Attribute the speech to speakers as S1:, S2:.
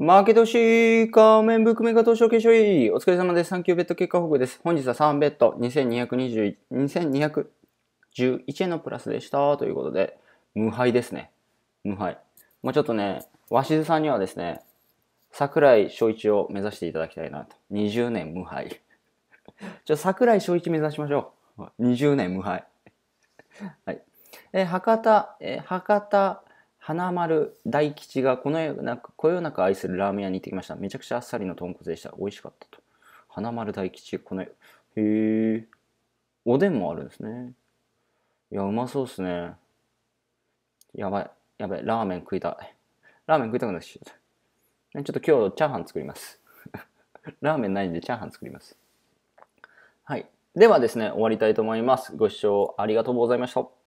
S1: マーケットシーカーメンブックメーカー投資証券いいお疲れ様です。3級ベッド結果報告です。本日は3ベッド2220 2211円のプラスでしたということで、無敗ですね。無敗。もうちょっとね、鷲津さんにはですね、桜井翔一を目指していただきたいなと。20年無敗。ちょ、桜井翔一目指しましょう。20年無敗。はい。えー、博多、えー、博多花丸大吉がこの世うなこよなく愛するラーメン屋に行ってきました。めちゃくちゃあっさりの豚骨でした。美味しかったと。花丸大吉、この、へえ。おでんもあるんですね。いや、うまそうっすね。やばい、やばい、ラーメン食いたい。ラーメン食いたくなっちゃった。ちょっと今日チャーハン作ります。ラーメンないんでチャーハン作ります。はい。ではですね、終わりたいと思います。ご視聴ありがとうございました。